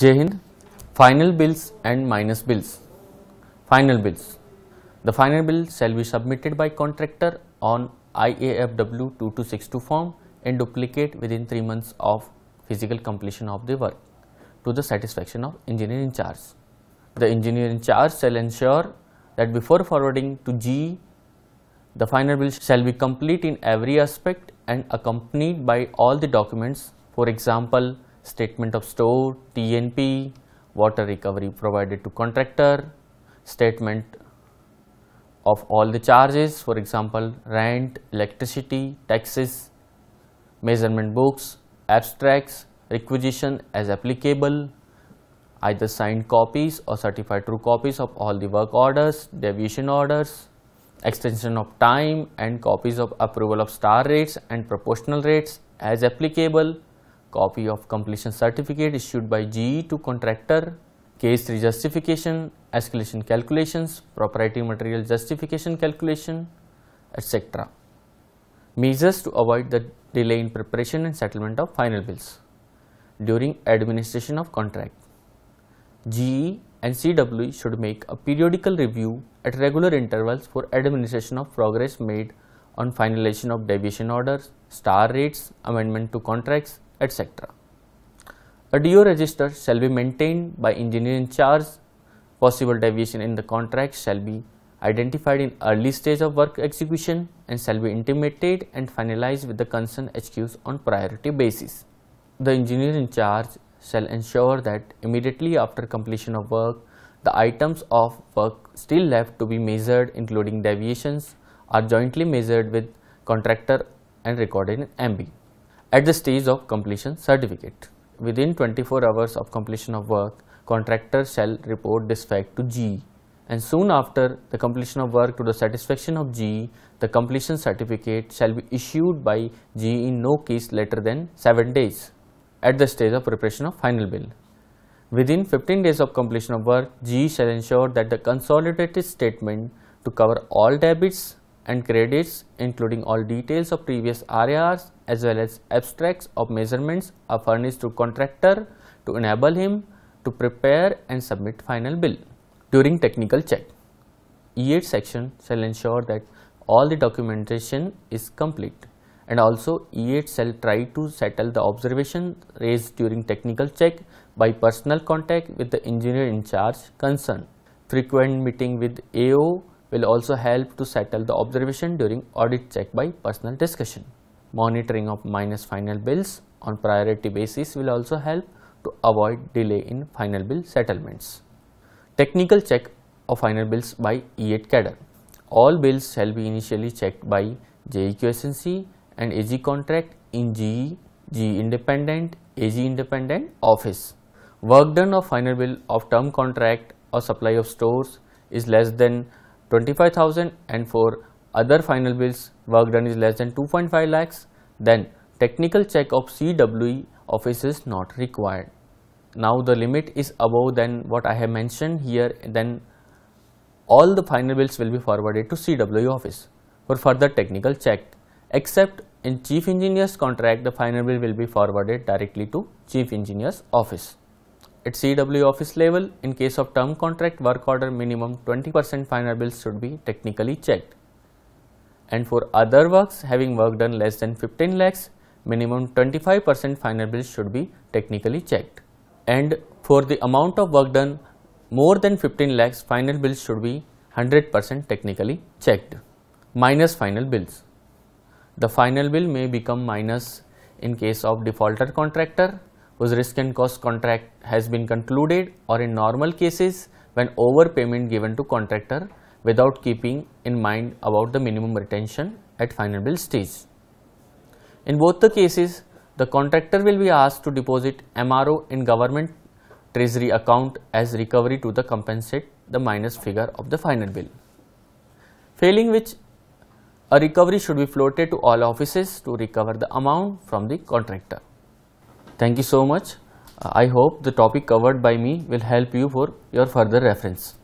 Jai Hind. Final bills and minus bills. Final bills. The final bill shall be submitted by contractor on IAFW 2262 form and duplicate within 3 months of physical completion of the work to the satisfaction of engineer in charge. The engineer in charge shall ensure that before forwarding to G, the final bill shall be complete in every aspect and accompanied by all the documents, for example, statement of store, TNP, water recovery provided to contractor, statement of all the charges, for example, rent, electricity, taxes, measurement books, abstracts, requisition as applicable, either signed copies or certified true copies of all the work orders, deviation orders, extension of time and copies of approval of star rates and proportional rates as applicable, copy of completion certificate issued by GE to contractor, case 3 justification, escalation calculations, proprietary material justification calculation, etc. Measures to avoid the delay in preparation and settlement of final bills during administration of contract. GE and CWE should make a periodical review at regular intervals for administration of progress made on finalization of deviation orders, star rates, amendment to contracts, etc. A DO register shall be maintained by engineer in charge. Possible deviation in the contract shall be identified in early stage of work execution and shall be intimated and finalized with the concerned HQs on priority basis. The engineer in charge shall ensure that immediately after completion of work, the items of work still left to be measured including deviations are jointly measured with contractor and recorded in MB at the stage of completion certificate. Within 24 hours of completion of work, contractor shall report this fact to GE and soon after the completion of work to the satisfaction of GE, the completion certificate shall be issued by GE in no case later than 7 days at the stage of preparation of final bill. Within 15 days of completion of work, GE shall ensure that the consolidated statement to cover all debits and credits including all details of previous RARs as well as abstracts of measurements are furnished to contractor to enable him to prepare and submit final bill. During technical check, E8 section shall ensure that all the documentation is complete and also E8 shall try to settle the observation raised during technical check by personal contact with the engineer in charge concerned. Frequent meeting with AO will also help to settle the observation during audit check by personal discussion. Monitoring of minus final bills on priority basis will also help to avoid delay in final bill settlements. Technical check of final bills by E8 cadre. All bills shall be initially checked by SNC and AG contract in GE, GE independent, AG independent office. Work done of final bill of term contract or supply of stores is less than 25,000 and for other final bills work done is less than 2.5 lakhs, then technical check of CWE office is not required. Now the limit is above than what I have mentioned here, then all the final bills will be forwarded to CWE office for further technical check. Except in chief engineer's contract, the final bill will be forwarded directly to chief engineer's office. At CW office level, in case of term contract work order minimum 20% final bills should be technically checked. And for other works having work done less than 15 lakhs, minimum 25% final bills should be technically checked. And for the amount of work done more than 15 lakhs, final bills should be 100% technically checked minus final bills. The final bill may become minus in case of defaulter contractor whose risk and cost contract has been concluded or in normal cases when overpayment given to contractor without keeping in mind about the minimum retention at final bill stage. In both the cases, the contractor will be asked to deposit MRO in government treasury account as recovery to the compensate the minus figure of the final bill. Failing which a recovery should be floated to all offices to recover the amount from the contractor. Thank you so much. Uh, I hope the topic covered by me will help you for your further reference.